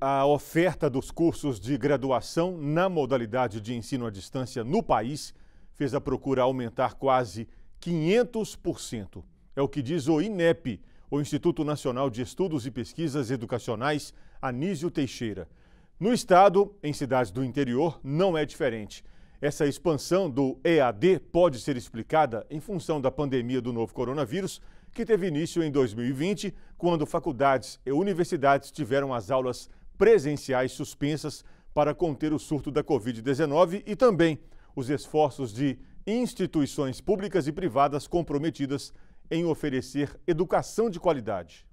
a oferta dos cursos de graduação na modalidade de ensino à distância no país fez a procura aumentar quase 500%. É o que diz o INEP, o Instituto Nacional de Estudos e Pesquisas Educacionais, Anísio Teixeira. No estado, em cidades do interior, não é diferente. Essa expansão do EAD pode ser explicada em função da pandemia do novo coronavírus, que teve início em 2020, quando faculdades e universidades tiveram as aulas presenciais suspensas para conter o surto da Covid-19 e também os esforços de instituições públicas e privadas comprometidas em oferecer educação de qualidade.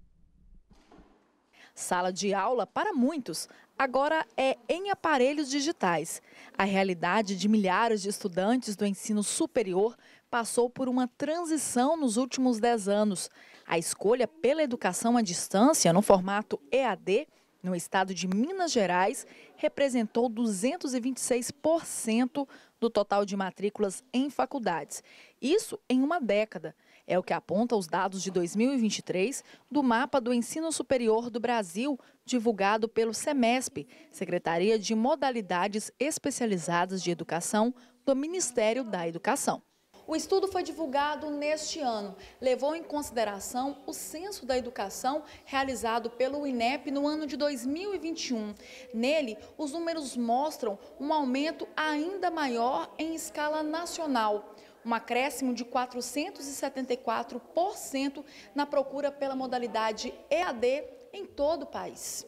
Sala de aula, para muitos, agora é em aparelhos digitais. A realidade de milhares de estudantes do ensino superior passou por uma transição nos últimos 10 anos. A escolha pela educação à distância, no formato EAD, no estado de Minas Gerais, representou 226% do total de matrículas em faculdades. Isso em uma década. É o que aponta os dados de 2023 do mapa do ensino superior do Brasil, divulgado pelo SEMESP, Secretaria de Modalidades Especializadas de Educação do Ministério da Educação. O estudo foi divulgado neste ano, levou em consideração o Censo da Educação realizado pelo INEP no ano de 2021. Nele, os números mostram um aumento ainda maior em escala nacional um acréscimo de 474% na procura pela modalidade EAD em todo o país.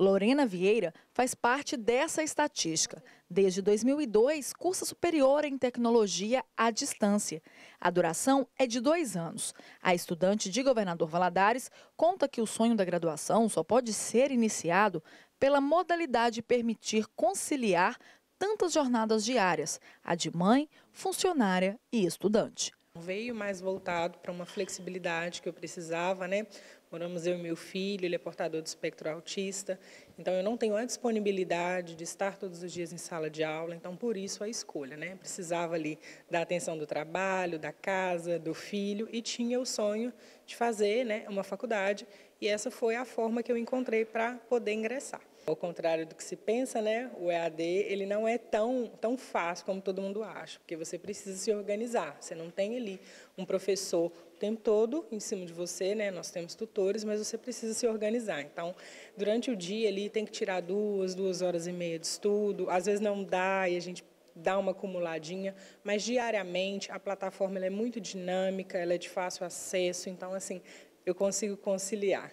Lorena Vieira faz parte dessa estatística. Desde 2002, cursa superior em tecnologia à distância. A duração é de dois anos. A estudante de Governador Valadares conta que o sonho da graduação só pode ser iniciado pela modalidade permitir conciliar tantas jornadas diárias, a de mãe, funcionária e estudante. Veio mais voltado para uma flexibilidade que eu precisava, né? Moramos eu e meu filho, ele é portador do espectro autista, então eu não tenho a disponibilidade de estar todos os dias em sala de aula, então por isso a escolha, né? Precisava ali da atenção do trabalho, da casa, do filho e tinha o sonho de fazer, né, uma faculdade, e essa foi a forma que eu encontrei para poder ingressar. Ao contrário do que se pensa, né, o EAD ele não é tão, tão fácil como todo mundo acha, porque você precisa se organizar. Você não tem ali um professor o tempo todo em cima de você, né? Nós temos tutores, mas você precisa se organizar. Então, durante o dia ali tem que tirar duas, duas horas e meia de estudo. Às vezes não dá e a gente dá uma acumuladinha, mas diariamente a plataforma é muito dinâmica, ela é de fácil acesso, então assim, eu consigo conciliar.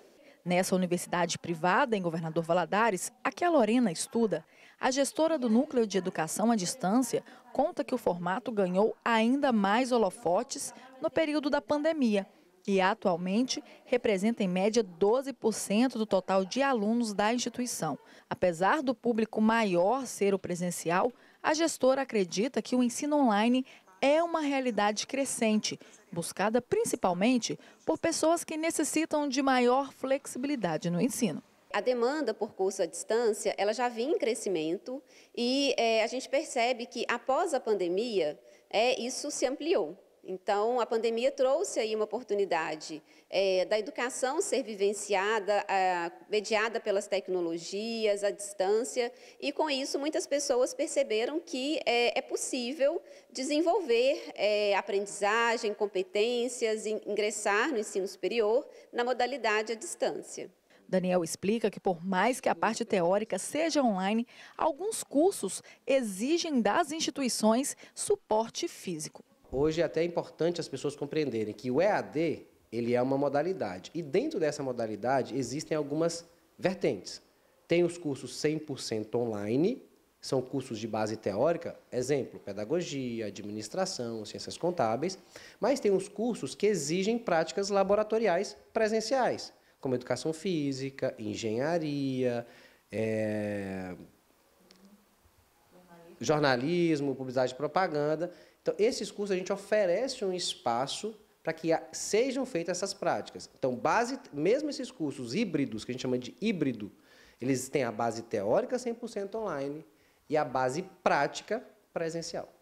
Nessa universidade privada, em Governador Valadares, a que a Lorena estuda, a gestora do Núcleo de Educação à Distância conta que o formato ganhou ainda mais holofotes no período da pandemia e atualmente representa em média 12% do total de alunos da instituição. Apesar do público maior ser o presencial, a gestora acredita que o ensino online é uma realidade crescente, buscada principalmente por pessoas que necessitam de maior flexibilidade no ensino. A demanda por curso à distância, ela já vinha em crescimento e é, a gente percebe que após a pandemia, é, isso se ampliou. Então, a pandemia trouxe aí uma oportunidade é, da educação ser vivenciada, mediada pelas tecnologias, à distância, e com isso muitas pessoas perceberam que é, é possível desenvolver é, aprendizagem, competências, ingressar no ensino superior na modalidade à distância. Daniel explica que, por mais que a parte teórica seja online, alguns cursos exigem das instituições suporte físico. Hoje é até importante as pessoas compreenderem que o EAD ele é uma modalidade e dentro dessa modalidade existem algumas vertentes. Tem os cursos 100% online, são cursos de base teórica, exemplo, pedagogia, administração, ciências contábeis, mas tem os cursos que exigem práticas laboratoriais presenciais, como educação física, engenharia, é, jornalismo, publicidade e propaganda. Então, esses cursos a gente oferece um espaço para que sejam feitas essas práticas. Então, base, mesmo esses cursos híbridos, que a gente chama de híbrido, eles têm a base teórica 100% online e a base prática presencial.